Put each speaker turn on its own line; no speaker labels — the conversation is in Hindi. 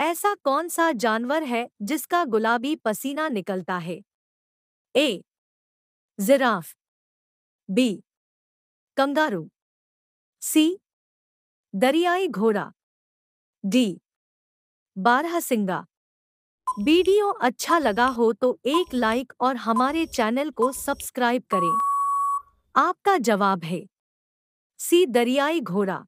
ऐसा कौन सा जानवर है जिसका गुलाबी पसीना निकलता है A giraffe B kangaroo C दरियाई घोड़ा डी बारहसिंगा वीडियो अच्छा लगा हो तो एक लाइक और हमारे चैनल को सब्सक्राइब करें आपका जवाब है सी दरियाई घोड़ा